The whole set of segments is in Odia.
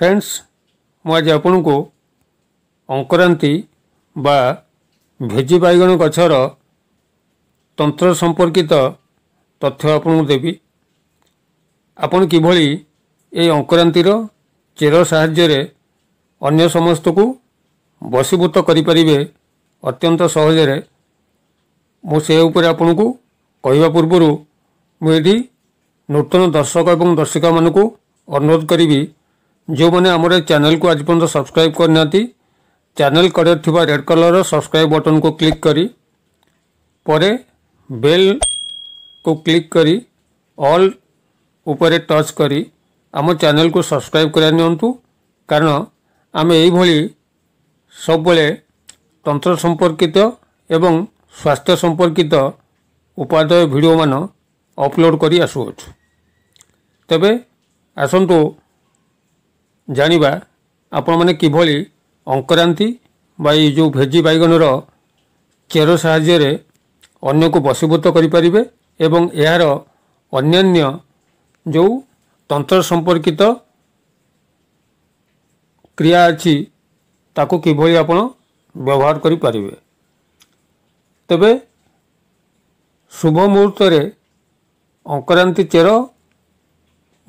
ଫ୍ରେଣ୍ଡସ୍ ମୁଁ ଆଜି ଆପଣଙ୍କୁ ଅଙ୍କରାନ୍ତି ବା ଭେଜି ବାଇଗଣ ଗଛର ତନ୍ତ୍ର ସମ୍ପର୍କିତ ତଥ୍ୟ ଆପଣଙ୍କୁ ଦେବି ଆପଣ କିଭଳି ଏହି ଅଙ୍କରାନ୍ତିର ଚେର ସାହାଯ୍ୟରେ ଅନ୍ୟ ସମସ୍ତଙ୍କୁ ବଶୀଭୂତ କରିପାରିବେ ଅତ୍ୟନ୍ତ ସହଜରେ ମୁଁ ସେ ଉପରେ ଆପଣଙ୍କୁ କହିବା ପୂର୍ବରୁ ମୁଁ ଏଠି ନୂତନ ଦର୍ଶକ ଏବଂ ଦର୍ଶିକାମାନଙ୍କୁ ଅନୁରୋଧ କରିବି ଯେଉଁମାନେ ଆମର ଏଇ ଚ୍ୟାନେଲକୁ ଆଜି ପର୍ଯ୍ୟନ୍ତ ସବସ୍କ୍ରାଇବ୍ କରିନାହାନ୍ତି ଚ୍ୟାନେଲ କଡ଼ରେ ଥିବା ରେଡ଼୍ କଲର୍ର ସବସ୍କ୍ରାଇବ୍ ବଟନ୍କୁ କ୍ଲିକ୍ କରି ପରେ ବେଲ୍କୁ କ୍ଲିକ୍ କରି ଅଲ୍ ଉପରେ ଟଚ୍ କରି ଆମ ଚ୍ୟାନେଲକୁ ସବସ୍କ୍ରାଇବ୍ କରିବା ନିଅନ୍ତୁ କାରଣ ଆମେ ଏଇଭଳି ସବୁବେଳେ ତନ୍ତ୍ର ସମ୍ପର୍କିତ ଏବଂ ସ୍ୱାସ୍ଥ୍ୟ ସମ୍ପର୍କିତ ଉପାଦେୟ ଭିଡ଼ିଓମାନ ଅପଲୋଡ଼୍ କରି ଆସୁଅଛୁ ତେବେ ଆସନ୍ତୁ ଜାଣିବା ଆପଣମାନେ କିଭଳି ଅଙ୍କରାନ୍ତି ବା ଏଇ ଯେଉଁ ଭେଜି ବାଇଗଣର ଚେର ସାହାଯ୍ୟରେ ଅନ୍ୟକୁ ବଶୀଭୂତ କରିପାରିବେ ଏବଂ ଏହାର ଅନ୍ୟାନ୍ୟ ଯେଉଁ ତନ୍ତ୍ର ସମ୍ପର୍କିତ କ୍ରିୟା ଅଛି ତାକୁ କିଭଳି ଆପଣ ବ୍ୟବହାର କରିପାରିବେ ତେବେ ଶୁଭ ମୁହୂର୍ତ୍ତରେ ଅଙ୍କରାନ୍ତି ଚେର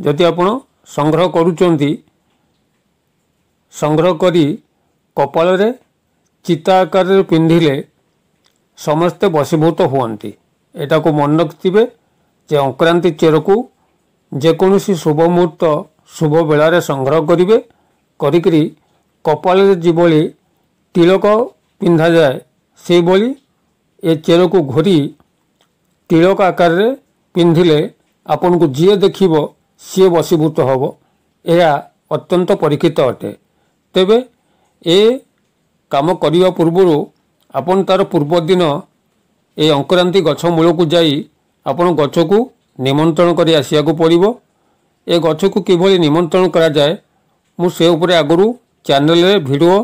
ଯଦି ଆପଣ ସଂଗ୍ରହ କରୁଛନ୍ତି ସଂଗ୍ରହ କରି କପାଳରେ ଚିତା ଆକାରରେ ପିନ୍ଧିଲେ ସମସ୍ତେ ବଶୀଭୂତ ହୁଅନ୍ତି ଏଟାକୁ ମନେ ରଖିଥିବେ ଯେ ଅଙ୍କ୍ରାନ୍ତି ଚେରକୁ ଯେକୌଣସି ଶୁଭ ମୁହୂର୍ତ୍ତ ଶୁଭ ବେଳାରେ ସଂଗ୍ରହ କରିବେ କରିକିରି କପାଳରେ ଯେଭଳି ତିଳକ ପିନ୍ଧାଯାଏ ସେଇଭଳି ଏ ଚେରକୁ ଘୋରି ତିଳକ ଆକାରରେ ପିନ୍ଧିଲେ ଆପଣଙ୍କୁ ଯିଏ ଦେଖିବ ସିଏ ବଶୀଭୂତ ହେବ ଏହା ଅତ୍ୟନ୍ତ ପରୀକ୍ଷିତ ଅଟେ ତେବେ ଏ କାମ କରିବା ପୂର୍ବରୁ ଆପଣ ତାର ପୂର୍ବଦିନ ଏ ଅଙ୍କରାନ୍ତି ଗଛ ମୂଳକୁ ଯାଇ ଆପଣ ଗଛକୁ ନିମନ୍ତ୍ରଣ କରି ଆସିବାକୁ ପଡ଼ିବ ଏ ଗଛକୁ କିଭଳି ନିମନ୍ତ୍ରଣ କରାଯାଏ ମୁଁ ସେ ଉପରେ ଆଗରୁ ଚ୍ୟାନେଲରେ ଭିଡ଼ିଓ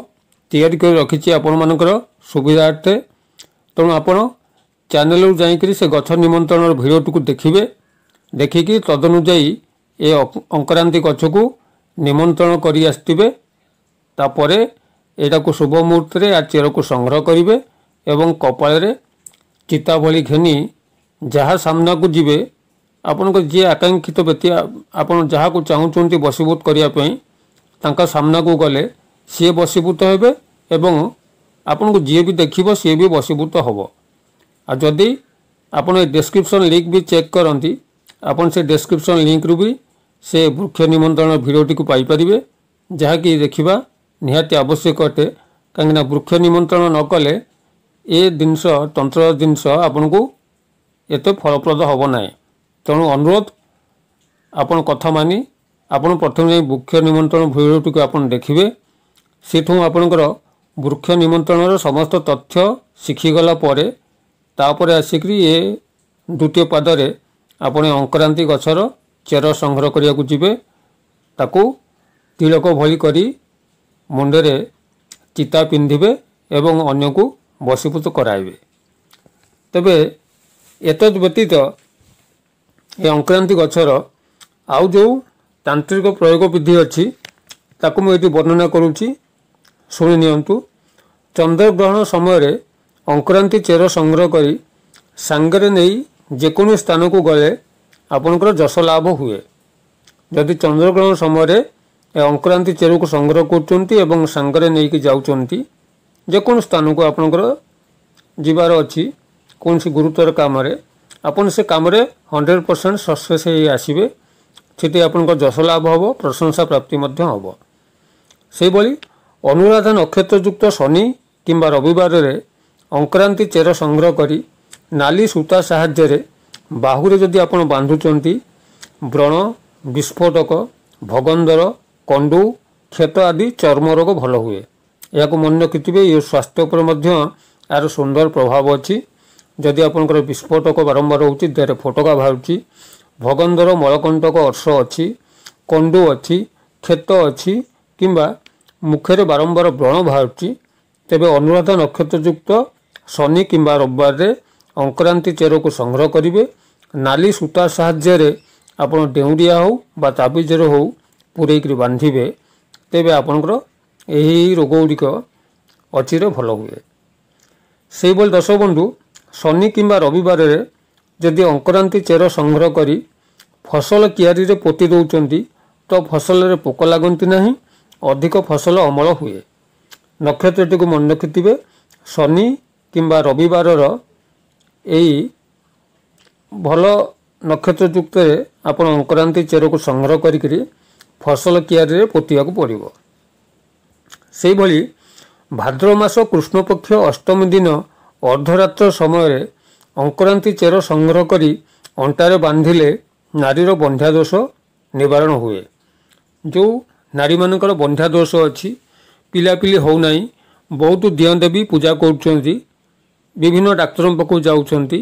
ତିଆରି କରି ରଖିଛି ଆପଣମାନଙ୍କର ସୁବିଧାର୍ଥେ ତେଣୁ ଆପଣ ଚ୍ୟାନେଲରୁ ଯାଇକରି ସେ ଗଛ ନିମନ୍ତ୍ରଣର ଭିଡ଼ିଓଟିକୁ ଦେଖିବେ ଦେଖିକି ତଦନୁଯାୟୀ ଏ ଅଙ୍କରାନ୍ତି ଗଛକୁ ନିମନ୍ତ୍ରଣ କରି ଆସିଥିବେ ତାପରେ ଏଇଟାକୁ ଶୁଭ ମୁହୂର୍ତ୍ତରେ ଆ ଚେରକୁ ସଂଗ୍ରହ କରିବେ ଏବଂ କପାଳରେ ଚିତା ଭଳି ଘେନି ଯାହା ସାମ୍ନାକୁ ଯିବେ ଆପଣଙ୍କ ଯିଏ ଆକାଂକ୍ଷିତ ବ୍ୟକ୍ତି ଆପଣ ଯାହାକୁ ଚାହୁଁଛନ୍ତି ବଶୀଭୂତ କରିବା ପାଇଁ ତାଙ୍କ ସାମ୍ନାକୁ ଗଲେ ସିଏ ବଶୀଭୂତ ହେବେ ଏବଂ ଆପଣଙ୍କୁ ଯିଏ ବି ଦେଖିବ ସିଏ ବି ବଶୀଭୂତ ହେବ ଆଉ ଯଦି ଆପଣ ଏ ଡେସ୍କ୍ରିପ୍ସନ୍ ଲିଙ୍କ୍ ବି ଚେକ୍ କରନ୍ତି ଆପଣ ସେ ଡେସ୍କ୍ରିପ୍ସନ୍ ଲିଙ୍କ୍ରୁ ବି ସେ ବୃକ୍ଷ ନିମନ୍ତ୍ରଣ ଭିଡ଼ିଓଟିକୁ ପାଇପାରିବେ ଯାହାକି ଦେଖିବା ନିହାତି ଆବଶ୍ୟକ ଅଟେ କାହିଁକିନା ବୃକ୍ଷ ନିମନ୍ତ୍ରଣ ନକଲେ ଏ ଜିନିଷ ତନ୍ତ୍ର ଜିନିଷ ଆପଣଙ୍କୁ ଏତେ ଫଳପ୍ରଦ ହେବ ନାହିଁ ତେଣୁ ଅନୁରୋଧ ଆପଣ କଥା ମାନି ଆପଣ ପ୍ରଥମେ ଯାଇ ବୃକ୍ଷ ନିମନ୍ତ୍ରଣ ଭିଡ଼ିଓଟିକୁ ଆପଣ ଦେଖିବେ ସେଠୁ ଆପଣଙ୍କର ବୃକ୍ଷ ନିମନ୍ତ୍ରଣର ସମସ୍ତ ତଥ୍ୟ ଶିଖିଗଲା ପରେ ତାପରେ ଆସିକରି ଏ ଦ୍ୱିତୀୟ ପାଦରେ ଆପଣ ଅଙ୍କ୍ରାନ୍ତି ଗଛର ଚେର ସଂଗ୍ରହ କରିବାକୁ ଯିବେ ତାକୁ ତିଳକ ଭଳି କରି ମୁଣ୍ଡରେ ଚିତା ପିନ୍ଧିବେ ଏବଂ ଅନ୍ୟକୁ ବସୀଭୂତ କରାଇବେ ତେବେ ଏତଦ୍ ବ୍ୟତୀତ ଏ ଅଙ୍କ୍ରାନ୍ତି ଗଛର ଆଉ ଯେଉଁ ତାନ୍ତ୍ରିକ ପ୍ରୟୋଗ ବିଧି ଅଛି ତାକୁ ମୁଁ ଏଠି ବର୍ଣ୍ଣନା କରୁଛି ଶୁଣି ନିଅନ୍ତୁ ଚନ୍ଦ୍ରଗ୍ରହଣ ସମୟରେ ଅଙ୍କ୍ରାନ୍ତି ଚେର ସଂଗ୍ରହ କରି ସାଙ୍ଗରେ ନେଇ ଯେକୌଣସି ସ୍ଥାନକୁ ଗଲେ ଆପଣଙ୍କର ଯଶ ଲାଭ ହୁଏ ଯଦି ଚନ୍ଦ୍ରଗ୍ରହଣ ସମୟରେ ଅଙ୍କ୍ରାନ୍ତି ଚେରକୁ ସଂଗ୍ରହ କରୁଛନ୍ତି ଏବଂ ସାଙ୍ଗରେ ନେଇକି ଯାଉଛନ୍ତି ଯେକୌଣସି ସ୍ଥାନକୁ ଆପଣଙ୍କର ଯିବାର ଅଛି କୌଣସି ଗୁରୁତର କାମରେ ଆପଣ ସେ କାମରେ ହଣ୍ଡ୍ରେଡ଼ ପରସେଣ୍ଟ ସକ୍ସେସ୍ ହୋଇ ଆସିବେ ସେଠି ଆପଣଙ୍କ ଯଶ ଲାଭ ହେବ ପ୍ରଶଂସା ପ୍ରାପ୍ତି ମଧ୍ୟ ହେବ ସେହିଭଳି ଅନୁରାଧା ନକ୍ଷତ୍ରଯୁକ୍ତ ଶନି କିମ୍ବା ରବିବାରରେ ଅଙ୍କ୍ରାନ୍ତି ଚେର ସଂଗ୍ରହ କରି ନାଲି ସୂତା ସାହାଯ୍ୟରେ ବାହୁରେ ଯଦି ଆପଣ ବାନ୍ଧୁଛନ୍ତି ବ୍ରଣ ବିସ୍ଫୋଟକ ଭଗନ୍ଦର କଣ୍ଡୁ କ୍ଷେତ ଆଦି ଚର୍ମ ରୋଗ ଭଲ ହୁଏ ଏହାକୁ ମନେ ରଖିଥିବେ ଏ ସ୍ୱାସ୍ଥ୍ୟ ଉପରେ ମଧ୍ୟ ଏହାର ସୁନ୍ଦର ପ୍ରଭାବ ଅଛି ଯଦି ଆପଣଙ୍କର ବିସ୍ଫୋଟକ ବାରମ୍ବାର ହେଉଛି ଦେହରେ ଫୋଟକା ବାହାରୁଛି ଭଗନ୍ଧର ମଳକଣ୍ଟକ ଅର୍ଷ ଅଛି କଣ୍ଡୁ ଅଛି କ୍ଷେତ ଅଛି କିମ୍ବା ମୁଖରେ ବାରମ୍ବାର ବ୍ରଣ ବାହାରୁଛି ତେବେ ଅନୁରାଧା ନକ୍ଷତ୍ରଯୁକ୍ତ ଶନି କିମ୍ବା ରବିବାରରେ ଅଙ୍କ୍ରାନ୍ତି ଚେରକୁ ସଂଗ୍ରହ କରିବେ ନାଲି ସୂତା ସାହାଯ୍ୟରେ ଆପଣ ଡେଉଁରିଆ ହେଉ ବା ତାବିଜର ହେଉ ପୁରେଇକିରି ବାନ୍ଧିବେ ତେବେ ଆପଣଙ୍କର ଏହି ରୋଗ ଗୁଡ଼ିକ ଅଚିର ଭଲ ହୁଏ ସେହିଭଳି ଦର୍ଶକ ବନ୍ଧୁ ଶନି କିମ୍ବା ରବିବାରରେ ଯଦି ଅଙ୍କରାନ୍ତି ଚେର ସଂଗ୍ରହ କରି ଫସଲ କିଆରିରେ ପୋତି ଦେଉଛନ୍ତି ତ ଫସଲରେ ପୋକ ଲାଗନ୍ତି ନାହିଁ ଅଧିକ ଫସଲ ଅମଳ ହୁଏ ନକ୍ଷତ୍ରଟିକୁ ମନେ ରଖିଥିବେ ଶନି କିମ୍ବା ରବିବାରର ଏଇ ଭଲ ନକ୍ଷତ୍ରଯୁକ୍ତରେ ଆପଣ ଅଙ୍କରାନ୍ତି ଚେରକୁ ସଂଗ୍ରହ କରିକିରି ଫସଲ କିଆରିରେ ପୋତିବାକୁ ପଡ଼ିବ ସେହିଭଳି ଭାଦ୍ରବ ମାସ କୃଷ୍ଣପକ୍ଷ ଅଷ୍ଟମୀ ଦିନ ଅର୍ଦ୍ଧରାତ୍ର ସମୟରେ ଅଙ୍କରାନ୍ତି ଚେର ସଂଗ୍ରହ କରି ଅଣ୍ଟାରେ ବାନ୍ଧିଲେ ନାରୀର ବନ୍ଧ୍ୟା ଦୋଷ ନିବାରଣ ହୁଏ ଯେଉଁ ନାରୀମାନଙ୍କର ବନ୍ଧ୍ୟା ଦୋଷ ଅଛି ପିଲାପିଲି ହେଉନାହିଁ ବହୁତ ଦିଅଁ ଦେବୀ ପୂଜା କରୁଛନ୍ତି ବିଭିନ୍ନ ଡାକ୍ତରଙ୍କ ପାଖକୁ ଯାଉଛନ୍ତି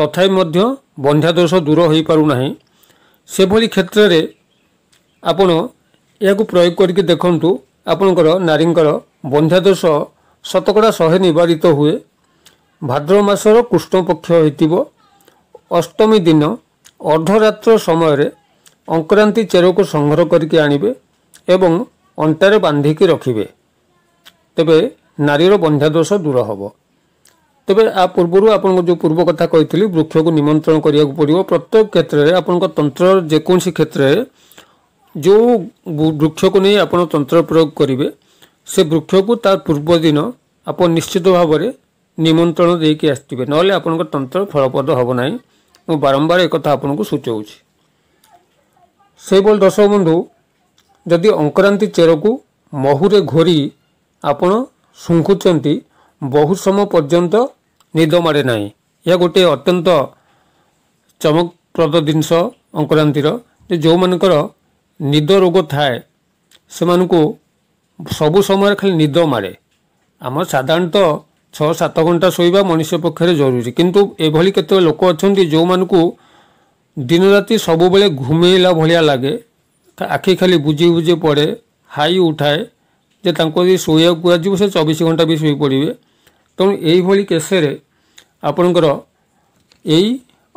ତଥାପି ମଧ୍ୟ ବନ୍ଧ୍ୟା ଦୋଷ ଦୂର ହୋଇପାରୁନାହିଁ ସେଭଳି କ୍ଷେତ୍ରରେ ଆପଣ ଏହାକୁ ପ୍ରୟୋଗ କରିକି ଦେଖନ୍ତୁ ଆପଣଙ୍କର ନାରୀଙ୍କର ବନ୍ଧ୍ୟାଦୋଷ ଶତକଡ଼ା ଶହେ ନିବାରିତ ହୁଏ ଭାଦ୍ରବ ମାସର କୃଷ୍ଣପକ୍ଷ ହୋଇଥିବ ଅଷ୍ଟମୀ ଦିନ ଅର୍ଦ୍ଧରାତ୍ର ସମୟରେ ଅଙ୍କ୍ରାନ୍ତି ଚେରକୁ ସଂଗ୍ରହ କରିକି ଆଣିବେ ଏବଂ ଅଣ୍ଟାରେ ବାନ୍ଧିକି ରଖିବେ ତେବେ ନାରୀର ବନ୍ଧ୍ୟାଦୋଷ ଦୂର ହେବ ତେବେ ଆ ପୂର୍ବରୁ ଆପଣଙ୍କୁ ଯେଉଁ ପୂର୍ବ କଥା କହିଥିଲି ବୃକ୍ଷକୁ ନିମନ୍ତ୍ରଣ କରିବାକୁ ପଡ଼ିବ ପ୍ରତ୍ୟେକ କ୍ଷେତ୍ରରେ ଆପଣଙ୍କ ତନ୍ତ୍ରର ଯେକୌଣସି କ୍ଷେତ୍ରରେ ଯେଉଁ ବୃକ୍ଷକୁ ନେଇ ଆପଣ ତନ୍ତ୍ର ପ୍ରୟୋଗ କରିବେ ସେ ବୃକ୍ଷକୁ ତା ପୂର୍ବ ଦିନ ଆପଣ ନିଶ୍ଚିତ ଭାବରେ ନିମନ୍ତ୍ରଣ ଦେଇକି ଆସିଥିବେ ନହେଲେ ଆପଣଙ୍କ ତନ୍ତ୍ର ଫଳପ୍ରଦ ହେବ ନାହିଁ ମୁଁ ବାରମ୍ବାର ଏକଥା ଆପଣଙ୍କୁ ସୂଚାଉଛି ସେହିଭଳି ଦର୍ଶକ ବନ୍ଧୁ ଯଦି ଅଙ୍କରାନ୍ତି ଚେରକୁ ମହୁରେ ଘୋରି ଆପଣ ଶୁଙ୍ଖୁଛନ୍ତି ବହୁ ସମୟ ପର୍ଯ୍ୟନ୍ତ ନିଦ ମାଡ଼େ ନାହିଁ ଏହା ଗୋଟିଏ ଅତ୍ୟନ୍ତ ଚମକପ୍ରଦ ଜିନିଷ ଅଙ୍କରାନ୍ତିର ଯେଉଁମାନଙ୍କର ନିଦ ରୋଗ ଥାଏ ସେମାନଙ୍କୁ ସବୁ ସମୟରେ ଖାଲି ନିଦ ମାରେ ଆମର ସାଧାରଣତଃ ଛଅ ସାତ ଘଣ୍ଟା ଶୋଇବା ମଣିଷ ପକ୍ଷରେ ଜରୁରୀ କିନ୍ତୁ ଏଭଳି କେତେ ଲୋକ ଅଛନ୍ତି ଯେଉଁମାନଙ୍କୁ ଦିନରାତି ସବୁବେଳେ ଘୁମେଇଲା ଭଳିଆ ଲାଗେ ଆଖି ଖାଲି ବୁଝି ବୁଝି ପଡ଼େ ହାଇ ଉଠାଏ ଯେ ତାଙ୍କୁ ଯଦି ଶୋଇବାକୁ କୁହାଯିବ ସେ ଚବିଶ ଘଣ୍ଟା ବି ଶୋଇପଡ଼ିବେ ତେଣୁ ଏଇଭଳି କେସରେ ଆପଣଙ୍କର ଏଇ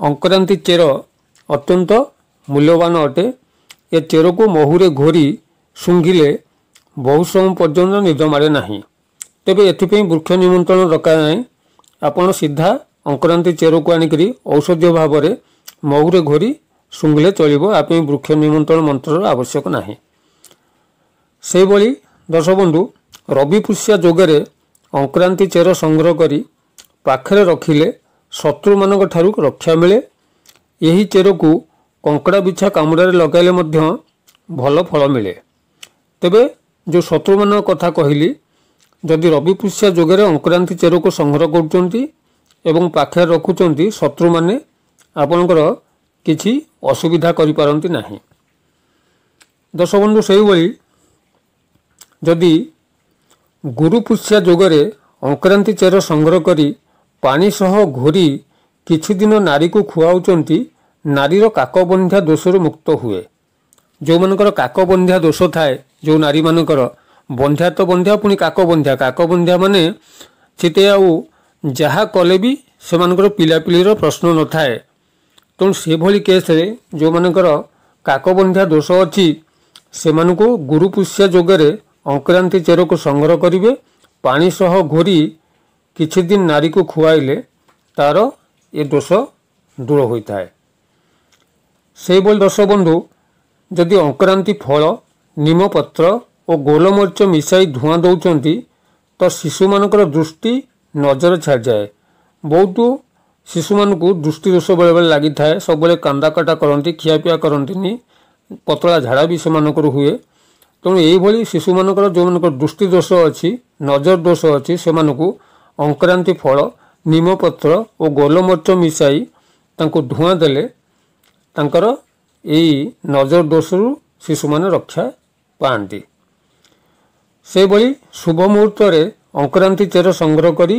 ଅଙ୍କରାନ୍ତି ଚେର ଅତ୍ୟନ୍ତ ମୂଲ୍ୟବାନ ଅଟେ ଏ ଚେରକୁ ମହୁରେ ଘୋରି ଶୁଙ୍ଘିଲେ ବହୁ ସମୟ ପର୍ଯ୍ୟନ୍ତ ନିଦ ମାରେ ନାହିଁ ତେବେ ଏଥିପାଇଁ ବୃକ୍ଷ ନିମନ୍ତ୍ରଣ ରଖା ନାହିଁ ଆପଣ ସିଧା ଅଙ୍କ୍ରାନ୍ତି ଚେରକୁ ଆଣିକରି ଔଷଧୀୟ ଭାବରେ ମହୁରେ ଘୋରି ଶୁଙ୍ଘିଲେ ଚଳିବ ଆ ପାଇଁ ବୃକ୍ଷ ନିମନ୍ତ୍ରଣ ମନ୍ତ୍ରର ଆବଶ୍ୟକ ନାହିଁ ସେହିଭଳି ଦର୍ଶକ ବନ୍ଧୁ ରବି ପୁଷିଆ ଯୋଗରେ ଅଙ୍କ୍ରାନ୍ତି ଚେର ସଂଗ୍ରହ କରି ପାଖରେ ରଖିଲେ ଶତ୍ରୁମାନଙ୍କ ଠାରୁ ରକ୍ଷା ମିଳେ ଏହି ଚେରକୁ କଙ୍କଡ଼ା ବିଛା କାମୁଡ଼ାରେ ଲଗାଇଲେ ମଧ୍ୟ ଭଲ ଫଳ ମିଳେ ତେବେ ଯେଉଁ ଶତ୍ରୁମାନଙ୍କ କଥା କହିଲି ଯଦି ରବି ପୁଷିଆ ଯୋଗରେ ଅଙ୍କୁରାନ୍ତି ଚେରକୁ ସଂଗ୍ରହ କରୁଛନ୍ତି ଏବଂ ପାଖରେ ରଖୁଛନ୍ତି ଶତ୍ରୁମାନେ ଆପଣଙ୍କର କିଛି ଅସୁବିଧା କରିପାରନ୍ତି ନାହିଁ ଦଶବନ୍ଧୁ ସେହିଭଳି ଯଦି ଗୁରୁ ପୁଷିଆ ଯୋଗରେ ଅଙ୍କ୍ରାନ୍ତି ଚେର ସଂଗ୍ରହ କରି ପାଣି ସହ ଘୋରି କିଛି ଦିନ ନାରୀକୁ ଖୁଆଉଛନ୍ତି ନାରୀର କାକବନ୍ଧ୍ୟା ଦୋଷରୁ ମୁକ୍ତ ହୁଏ ଯେଉଁମାନଙ୍କର କାକବନ୍ଧ୍ୟା ଦୋଷ ଥାଏ ଯେଉଁ ନାରୀମାନଙ୍କର ବନ୍ଧ୍ୟା ତ ବନ୍ଧ୍ୟା ପୁଣି କାକବନ୍ଧ୍ୟା କାକବନ୍ଧ୍ୟା ମାନେ ସେତେ ଆଉ ଯାହା କଲେ ବି ସେମାନଙ୍କର ପିଲାପିଲିର ପ୍ରଶ୍ନ ନଥାଏ ତେଣୁ ସେଭଳି କେସ୍ରେ ଯେଉଁମାନଙ୍କର କାକବନ୍ଧ୍ୟା ଦୋଷ ଅଛି ସେମାନଙ୍କୁ ଗୁରୁପୁଷ୍ୟା ଯୋଗରେ ଅଙ୍କ୍ରାନ୍ତି ଚେରକୁ ସଂଗ୍ରହ କରିବେ ପାଣି ସହ ଘୋରି କିଛି ଦିନ ନାରୀକୁ ଖୁଆଇଲେ ତା'ର ଏ ଦୋଷ ଦୂର ହୋଇଥାଏ সেইভଳି ଦର୍ଶକ ବନ୍ଧୁ ଯଦି ଅଙ୍କରାନ୍ତି ଫଳ ନିମପତ୍ର ଓ ଗୋଲମରିଚ ମିଶାଇ ଧୂଆଁ ଦେଉଛନ୍ତି ତ ଶିଶୁମାନଙ୍କର ଦୃଷ୍ଟି ନଜର ଛାଡ଼ିଯାଏ ବହୁତ ଶିଶୁମାନଙ୍କୁ ଦୃଷ୍ଟିଦୋଷ ବେଳେବେଳେ ଲାଗିଥାଏ ସବୁବେଳେ କାନ୍ଦାକଟା କରନ୍ତି ଖିଆପିଆ କରନ୍ତିନି ପତଳା ଝାଡ଼ା ବି ସେମାନଙ୍କର ହୁଏ ତେଣୁ ଏଇଭଳି ଶିଶୁମାନଙ୍କର ଯେଉଁମାନଙ୍କର ଦୃଷ୍ଟିଦୋଷ ଅଛି ନଜର ଦୋଷ ଅଛି ସେମାନଙ୍କୁ ଅଙ୍କରାନ୍ତି ଫଳ ନିମପତ୍ର ଓ ଗୋଲମରିଚ ମିଶାଇ ତାଙ୍କୁ ଧୂଆଁ ଦେଲେ ତାଙ୍କର ଏଇ ନଜର ଦୋଷରୁ ଶିଶୁମାନେ ରକ୍ଷା ପାଆନ୍ତି ସେହିଭଳି ଶୁଭ ମୁହୂର୍ତ୍ତରେ ଅଙ୍କରାନ୍ତି ଚେର ସଂଗ୍ରହ କରି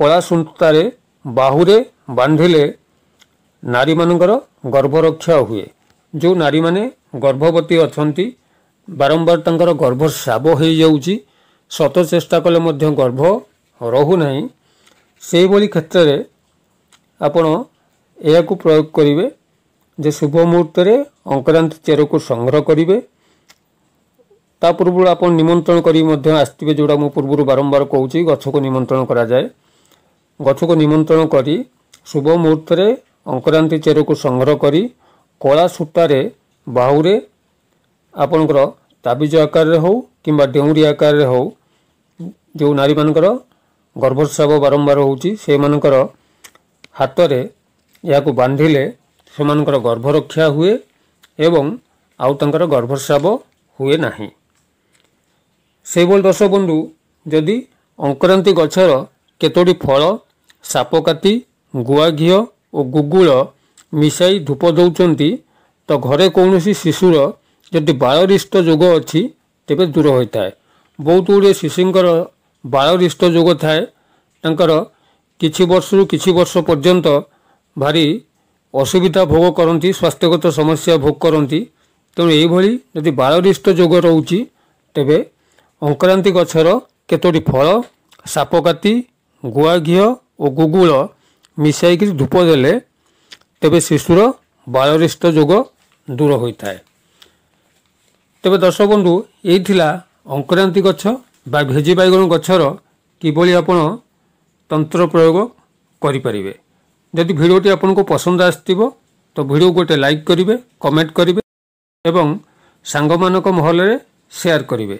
କଳା ସୁନ୍ତାରେ ବାହୁରେ ବାନ୍ଧିଲେ ନାରୀମାନଙ୍କର ଗର୍ଭରକ୍ଷା ହୁଏ ଯେଉଁ ନାରୀମାନେ ଗର୍ଭବତୀ ଅଛନ୍ତି ବାରମ୍ବାର ତାଙ୍କର ଗର୍ଭ ହୋଇଯାଉଛି ସତ ଚେଷ୍ଟା କଲେ ମଧ୍ୟ ଗର୍ଭ ରହୁନାହିଁ ସେହିଭଳି କ୍ଷେତ୍ରରେ ଆପଣ ଏହାକୁ ପ୍ରୟୋଗ କରିବେ ଯେ ଶୁଭ ମୁହୂର୍ତ୍ତରେ ଅଙ୍କରାନ୍ତି ଚେରକୁ ସଂଗ୍ରହ କରିବେ ତା ପୂର୍ବରୁ ଆପଣ ନିମନ୍ତ୍ରଣ କରି ମଧ୍ୟ ଆସିଥିବେ ଯେଉଁଟା ମୁଁ ପୂର୍ବରୁ ବାରମ୍ବାର କହୁଛି ଗଛକୁ ନିମନ୍ତ୍ରଣ କରାଯାଏ ଗଛକୁ ନିମନ୍ତ୍ରଣ କରି ଶୁଭ ମୁହୂର୍ତ୍ତରେ ଅଙ୍କରାନ୍ତି ଚେରକୁ ସଂଗ୍ରହ କରି କଳା ସୂତାରେ ବାହୁରେ ଆପଣଙ୍କର ତାବିଜ ଆକାରରେ ହେଉ କିମ୍ବା ଡେଉଁରୀ ଆକାରରେ ହେଉ ଯେଉଁ ନାରୀମାନଙ୍କର ଗର୍ଭସ୍ରାବ ବାରମ୍ବାର ହେଉଛି ସେମାନଙ୍କର ହାତରେ ଏହାକୁ ବାନ୍ଧିଲେ ସେମାନଙ୍କର ଗର୍ଭରକ୍ଷା ହୁଏ ଏବଂ ଆଉ ତାଙ୍କର ଗର୍ଭସ୍ରାବ ହୁଏ ନାହିଁ ସେହିଭଳି ଦର୍ଶବନ୍ଧୁ ଯଦି ଅଙ୍କରାନ୍ତି ଗଛର କେତୋଟି ଫଳ ସାପକାତି ଗୁଆ ଘିଅ ଓ ଗୁଗୁଳ ମିଶାଇ ଧୂପ ଦେଉଛନ୍ତି ତ ଘରେ କୌଣସି ଶିଶୁର ଯଦି ବାଳରିଷ୍ଟ ଯୋଗ ଅଛି ତେବେ ଦୂର ହୋଇଥାଏ ବହୁତ ଗୁଡ଼ିଏ ଶିଶୁଙ୍କର ବାଳରିଷ୍ଟ ଯୋଗ ଥାଏ ତାଙ୍କର କିଛି ବର୍ଷରୁ କିଛି ବର୍ଷ ପର୍ଯ୍ୟନ୍ତ ଭାରି ଅସୁବିଧା ଭୋଗ କରନ୍ତି ସ୍ୱାସ୍ଥ୍ୟଗତ ସମସ୍ୟା ଭୋଗ କରନ୍ତି ତେଣୁ ଏହିଭଳି ଯଦି ବାଳରିଷ୍ଟ ଯୋଗ ରହୁଛି ତେବେ ଅଙ୍କ୍ରାନ୍ତି ଗଛର କେତୋଟି ଫଳ ସାପକାତି ଗୁଆ ଘିଅ ଓ ଗୁଗୁଳ ମିଶାଇକି ଧୂପ ଦେଲେ ତେବେ ଶିଶୁର ବାଳରିଷ୍ଟ ଯୋଗ ଦୂର ହୋଇଥାଏ ତେବେ ଦର୍ଶକ ବନ୍ଧୁ ଏଇ ଥିଲା ଅଙ୍କ୍ରାନ୍ତି ଗଛ ବା ଭେଜି ବାଇଗଣ ଗଛର କିଭଳି ଆପଣ ତନ୍ତ୍ର ପ୍ରୟୋଗ କରିପାରିବେ ଯଦି ଭିଡ଼ିଓଟି ଆପଣଙ୍କୁ ପସନ୍ଦ ଆସିଥିବ ତ ଭିଡ଼ିଓ ଗୋଟେ ଲାଇକ୍ କରିବେ କମେଣ୍ଟ କରିବେ ଏବଂ ସାଙ୍ଗମାନଙ୍କ ମହଲରେ ସେୟାର କରିବେ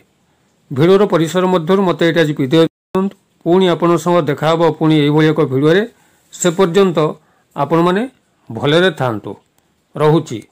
ଭିଡ଼ିଓର ପରିସର ମଧ୍ୟରୁ ମୋତେ ଏଇଟା ଆଜି ବିଦେୟ ଦିଅନ୍ତୁ ପୁଣି ଆପଣଙ୍କ ସହ ଦେଖା ହେବ ପୁଣି ଏଇଭଳି ଏକ ଭିଡ଼ିଓରେ ସେ ପର୍ଯ୍ୟନ୍ତ ଆପଣମାନେ ଭଲରେ ଥାଆନ୍ତୁ ରହୁଛି